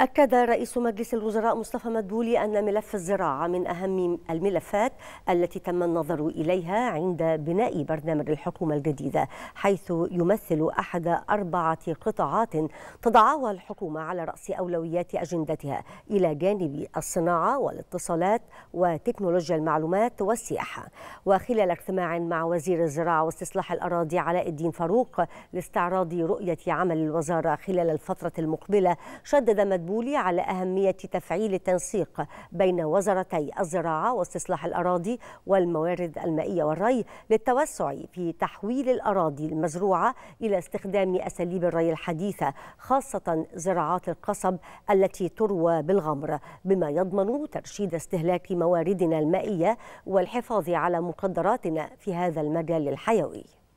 أكد رئيس مجلس الوزراء مصطفى مدبولي أن ملف الزراعة من أهم الملفات التي تم النظر إليها عند بناء برنامج الحكومة الجديدة حيث يمثل أحد أربعة قطاعات تضعها الحكومة على رأس أولويات أجندتها إلى جانب الصناعة والاتصالات وتكنولوجيا المعلومات والسياحة وخلال اجتماع مع وزير الزراعة واستصلاح الأراضي علاء الدين فاروق لاستعراض رؤية عمل الوزارة خلال الفترة المقبلة شدد مدبولي الكابولي على أهمية تفعيل التنسيق بين وزارتي الزراعة واستصلاح الأراضي والموارد المائية والري للتوسع في تحويل الأراضي المزروعة إلى استخدام أساليب الري الحديثة خاصة زراعات القصب التي تروى بالغمر بما يضمن ترشيد استهلاك مواردنا المائية والحفاظ على مقدراتنا في هذا المجال الحيوي